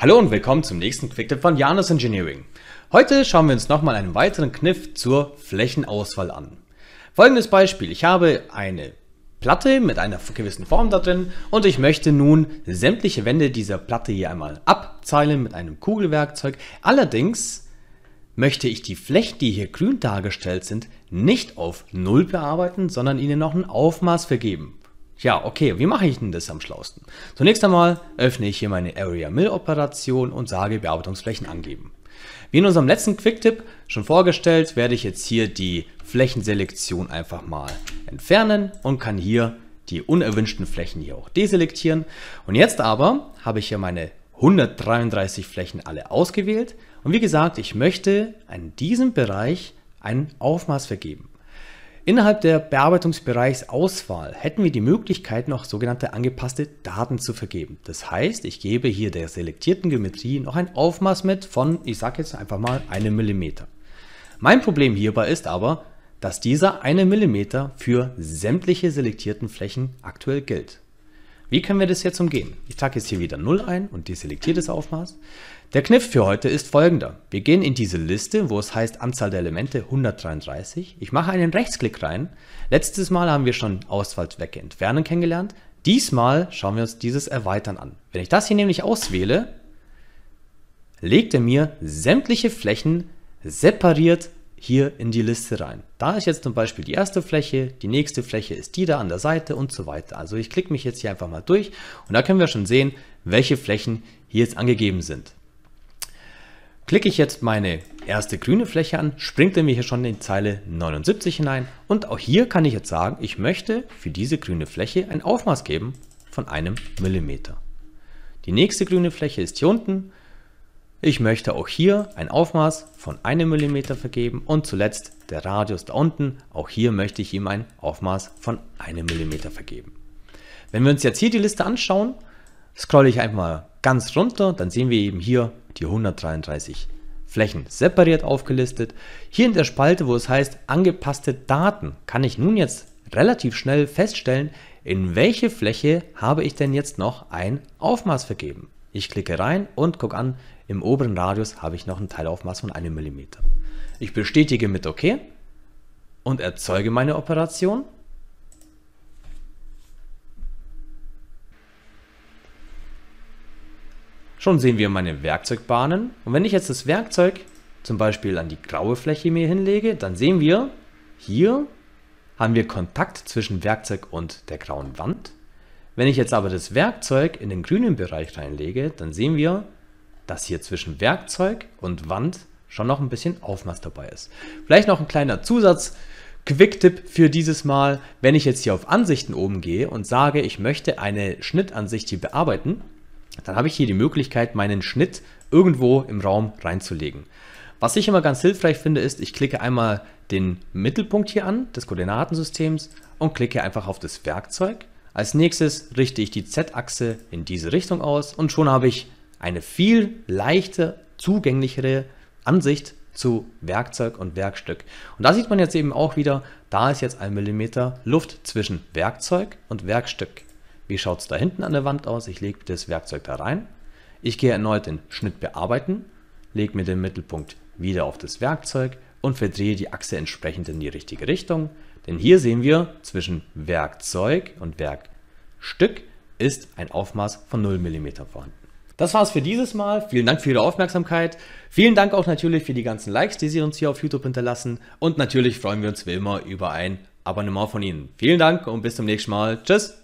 Hallo und willkommen zum nächsten Quicktip von Janus Engineering. Heute schauen wir uns nochmal einen weiteren Kniff zur Flächenauswahl an. Folgendes Beispiel, ich habe eine Platte mit einer gewissen Form da drin und ich möchte nun sämtliche Wände dieser Platte hier einmal abzeilen mit einem Kugelwerkzeug. Allerdings möchte ich die Flächen, die hier grün dargestellt sind, nicht auf Null bearbeiten, sondern ihnen noch ein Aufmaß vergeben. Ja, okay, wie mache ich denn das am schlausten? Zunächst einmal öffne ich hier meine Area Mill Operation und sage Bearbeitungsflächen angeben. Wie in unserem letzten Quicktip schon vorgestellt, werde ich jetzt hier die Flächenselektion einfach mal entfernen und kann hier die unerwünschten Flächen hier auch deselektieren. Und jetzt aber habe ich hier meine 133 Flächen alle ausgewählt. Und wie gesagt, ich möchte an diesem Bereich ein Aufmaß vergeben. Innerhalb der Bearbeitungsbereichs Auswahl hätten wir die Möglichkeit, noch sogenannte angepasste Daten zu vergeben. Das heißt, ich gebe hier der selektierten Geometrie noch ein Aufmaß mit von, ich sage jetzt einfach mal, einem Millimeter. Mein Problem hierbei ist aber, dass dieser eine Millimeter für sämtliche selektierten Flächen aktuell gilt. Wie können wir das jetzt umgehen? Ich trage jetzt hier wieder 0 ein und deselektiere das Aufmaß. Der Kniff für heute ist folgender. Wir gehen in diese Liste, wo es heißt Anzahl der Elemente 133. Ich mache einen Rechtsklick rein. Letztes Mal haben wir schon Auswahlzwecke entfernen kennengelernt. Diesmal schauen wir uns dieses Erweitern an. Wenn ich das hier nämlich auswähle, legt er mir sämtliche Flächen separiert hier in die Liste rein. Da ist jetzt zum Beispiel die erste Fläche, die nächste Fläche ist die da an der Seite und so weiter. Also ich klicke mich jetzt hier einfach mal durch und da können wir schon sehen, welche Flächen hier jetzt angegeben sind. Klicke ich jetzt meine erste grüne Fläche an, springt er mir hier schon in Zeile 79 hinein und auch hier kann ich jetzt sagen, ich möchte für diese grüne Fläche ein Aufmaß geben von einem Millimeter. Die nächste grüne Fläche ist hier unten, ich möchte auch hier ein Aufmaß von einem Millimeter vergeben und zuletzt der Radius da unten. Auch hier möchte ich ihm ein Aufmaß von einem Millimeter vergeben. Wenn wir uns jetzt hier die Liste anschauen, scrolle ich einfach mal ganz runter, dann sehen wir eben hier die 133 Flächen separiert aufgelistet. Hier in der Spalte, wo es heißt angepasste Daten, kann ich nun jetzt relativ schnell feststellen, in welche Fläche habe ich denn jetzt noch ein Aufmaß vergeben. Ich klicke rein und gucke an, im oberen Radius habe ich noch ein Teilaufmaß von einem Millimeter. Ich bestätige mit OK und erzeuge meine Operation. Schon sehen wir meine Werkzeugbahnen. Und wenn ich jetzt das Werkzeug zum Beispiel an die graue Fläche mir hinlege, dann sehen wir, hier haben wir Kontakt zwischen Werkzeug und der grauen Wand. Wenn ich jetzt aber das Werkzeug in den grünen Bereich reinlege, dann sehen wir, dass hier zwischen Werkzeug und Wand schon noch ein bisschen Aufmaß dabei ist. Vielleicht noch ein kleiner Zusatz. Quick-Tipp für dieses Mal, wenn ich jetzt hier auf Ansichten oben gehe und sage, ich möchte eine Schnittansicht hier bearbeiten, dann habe ich hier die Möglichkeit, meinen Schnitt irgendwo im Raum reinzulegen. Was ich immer ganz hilfreich finde, ist, ich klicke einmal den Mittelpunkt hier an, des Koordinatensystems, und klicke einfach auf das Werkzeug als nächstes richte ich die Z-Achse in diese Richtung aus und schon habe ich eine viel leichter, zugänglichere Ansicht zu Werkzeug und Werkstück. Und da sieht man jetzt eben auch wieder, da ist jetzt ein Millimeter Luft zwischen Werkzeug und Werkstück. Wie schaut es da hinten an der Wand aus? Ich lege das Werkzeug da rein. Ich gehe erneut in Schnitt bearbeiten, lege mir den Mittelpunkt wieder auf das Werkzeug und verdrehe die Achse entsprechend in die richtige Richtung. Denn hier sehen wir, zwischen Werkzeug und Werkstück ist ein Aufmaß von 0 mm vorhanden. Das war's für dieses Mal. Vielen Dank für Ihre Aufmerksamkeit. Vielen Dank auch natürlich für die ganzen Likes, die Sie uns hier auf YouTube hinterlassen. Und natürlich freuen wir uns wie immer über ein Abonnement von Ihnen. Vielen Dank und bis zum nächsten Mal. Tschüss!